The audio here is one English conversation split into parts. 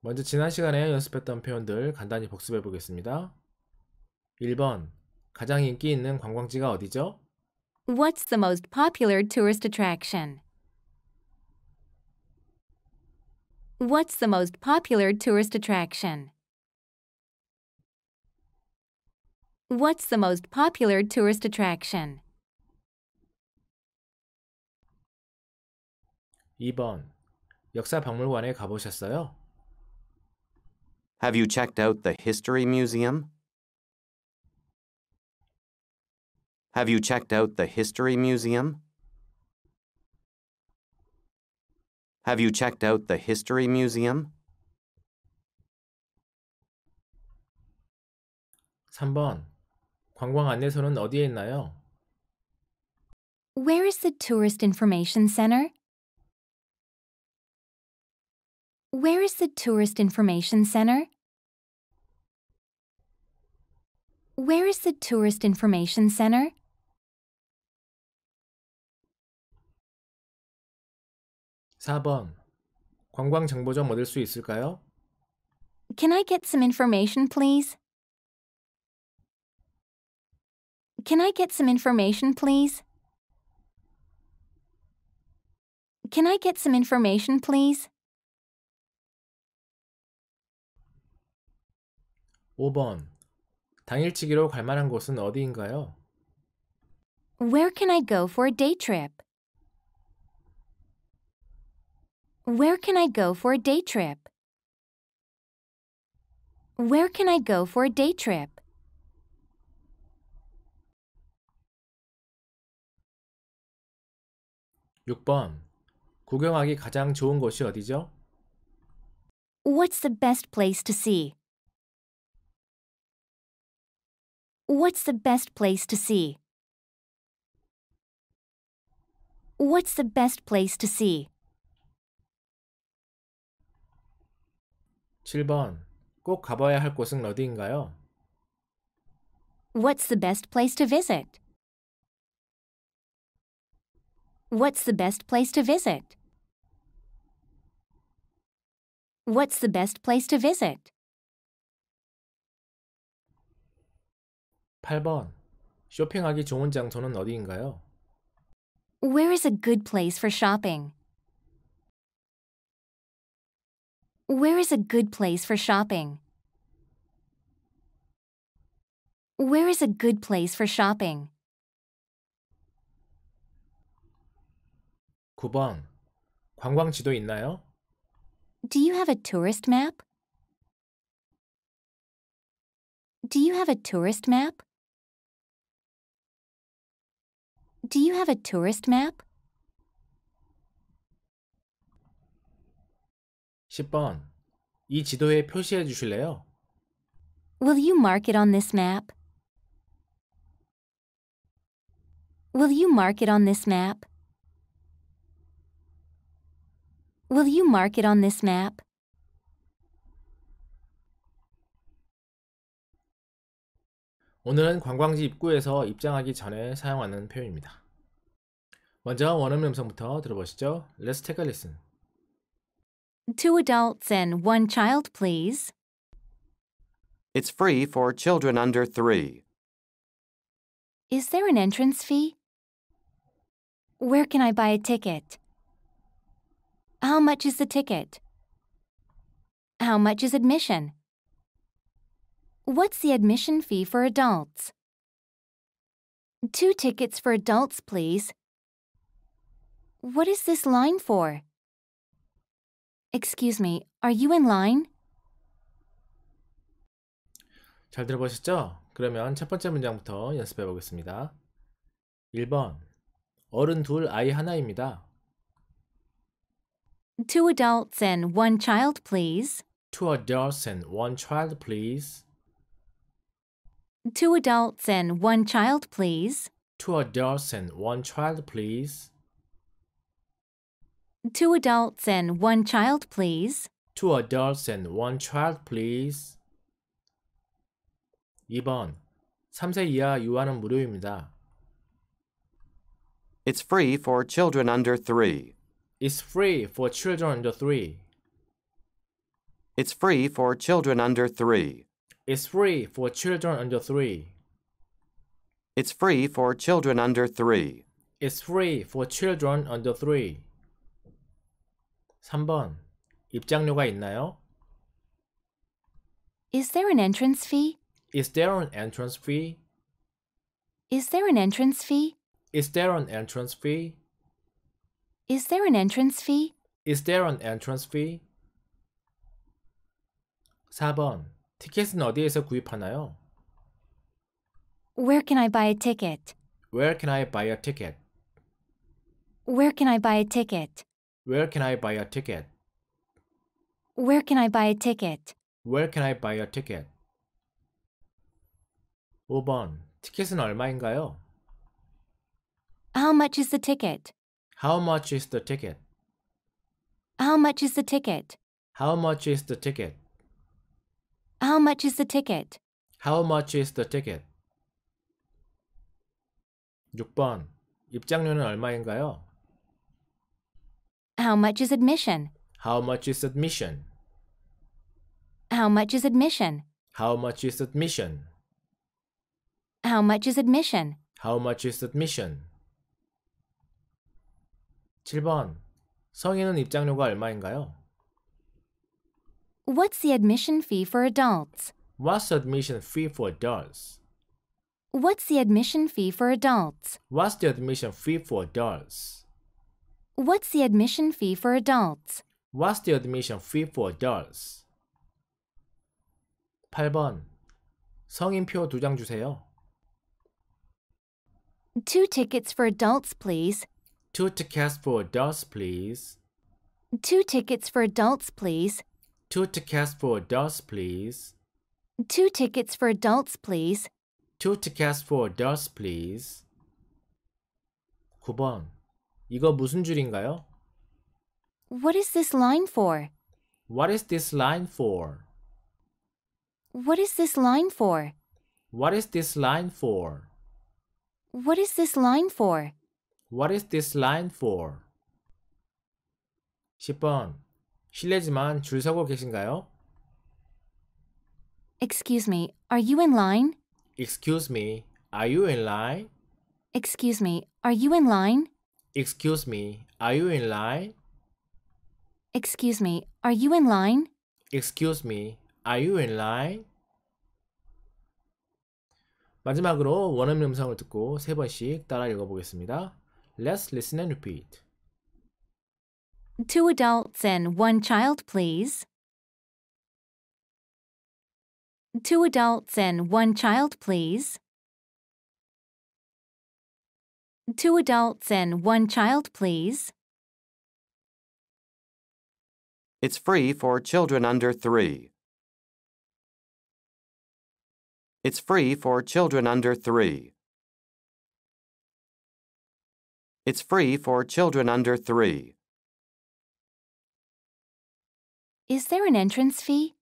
먼저 지난 시간에 연습했던 표현들 간단히 복습해 보겠습니다. 1번 가장 인기 있는 관광지가 어디죠? What's the most popular tourist attraction? What's the most popular tourist attraction? What's the most popular tourist attraction? 2번 역사박물관에 가보셨어요? Have you checked out the History Museum? Have you checked out the History Museum? Have you checked out the History Museum? 3번. 관광 안내소는 어디에 있나요? Where is the Tourist Information Center? Where is the Tourist Information Center? Where is the Tourist Information Center? 관광 정보 좀 얻을 수 있을까요? Can I get some information, please? Can I get some information, please? Can I get some information, please? 5번. 당일치기로 갈 만한 곳은 어디인가요? Where can I go for a day trip? Where can I go for a day trip? Where can I go for a day trip? 6번. 구경하기 가장 좋은 곳이 어디죠? What's the best place to see? What's the best place to see? What's the best place to see? 7번. 꼭 가봐야 할 곳은 어디인가요? What's the best place to visit? What's the best place to visit? What's the best place to visit? 8번. 쇼핑하기 좋은 장소는 어디인가요? Where is a good place for shopping? Where is a good place for shopping? Where is a good place for shopping? 9번. 관광 있나요? Do you have a tourist map? Do you have a tourist map? Do you have a tourist map? 이 지도에 표시해 주실래요? Will you mark it on this map? Will you mark it on this map? Will you mark it on this map? 오늘은 관광지 입구에서 입장하기 전에 사용하는 표현입니다. 먼저 원어민 음성부터 들어보시죠. Let's take a listen. Two adults and one child, please. It's free for children under three. Is there an entrance fee? Where can I buy a ticket? How much is the ticket? How much is admission? What's the admission fee for adults? Two tickets for adults, please. What is this line for? Excuse me, are you in line? 잘 들어보셨죠? 그러면 첫 번째 문장부터 연습해 보겠습니다. 1번. 어른 둘 아이 하나입니다. Two adults and one child, please. Two adults and one child, please. Two adults and one child, please. Two adults and one child, please. Two adults and one child, please. Two adults and one child, please. 2번. 3세 이하 유아는 무료입니다. It's free for children under 3. It's free for children under 3. It's free for children under 3. It's free for children under three. It's free for children under three. It's free for children under three. 3번. 입장료가 있나요? Is there an entrance fee? Is there an entrance fee? Is there an entrance fee? Is there an entrance fee? Is there an entrance fee? Is there an entrance fee? 4번. 티켓은 어디에서 구입하나요? Where can I buy a ticket? Where can I buy a ticket? Where can I buy a ticket? Where can I buy a ticket? Where can I buy a ticket? Where can I buy a ticket? 5번. 티켓은 얼마인가요? How much is the ticket? How much is the ticket? How much is the ticket? How much is the ticket? How much is the ticket? How much is the ticket? 6번. 입장료는 얼마인가요? How much is admission? How much is admission? How much is admission? How much is admission? How much is admission? How much is admission? 7번. 성인은 입장료가 얼마인가요? What's the admission fee for adults? What's the admission fee for adults? What's the admission fee for adults? What's the admission fee for adults? What's the admission fee for adults? What's the admission fee for adults? 8번 성인표 두 장 주세요. Two tickets for adults, please. Two tickets for adults, please. Two tickets for adults, please. Two tickets for adults, please. Two tickets for adults, please. Two tickets for adults, please. 9번. 이거 무슨 줄인가요? What is this line for? What is this line for? What is this line for? What is this line for? What is this line for? What is this line for? 10번. 실례지만 줄 서고 계신가요? Excuse me, are you in line? Excuse me, are you in line? Excuse me, are you in line? Excuse me, are you in line? Excuse me, are you in line? Excuse me, are you in line? 마지막으로 원음 음성을 듣고 세 번씩 따라 읽어보겠습니다. Let's listen and repeat. Two adults and one child, please. Two adults and one child, please. Two adults and one child, please. It's free for children under three. It's free for children under three. It's free for children under three. Is there an entrance fee?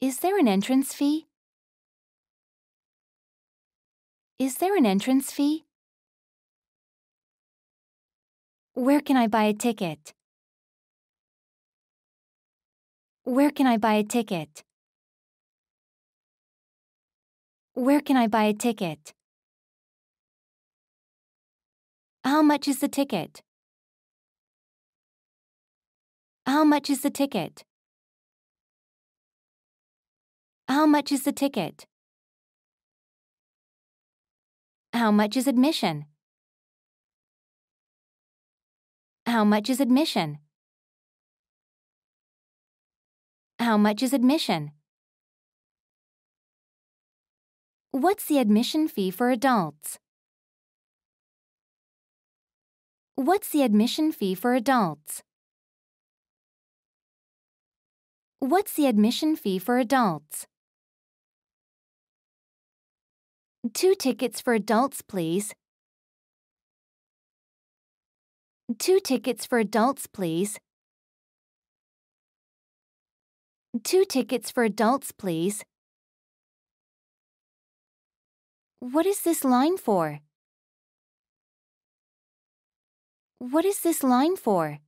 Is there an entrance fee? Is there an entrance fee? Where can I buy a ticket? Where can I buy a ticket? Where can I buy a ticket? How much is the ticket? How much is the ticket? How much is the ticket? How much is admission? How much is admission? How much is admission? What's the admission fee for adults? What's the admission fee for adults? What's the admission fee for adults? Two tickets for adults, please. Two tickets for adults, please. Two tickets for adults, please. What is this line for? What is this line for?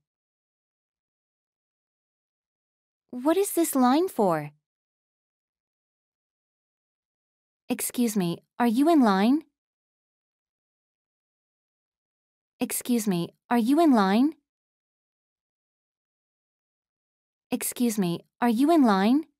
What is this line for? Excuse me, are you in line? Excuse me, are you in line? Excuse me, are you in line?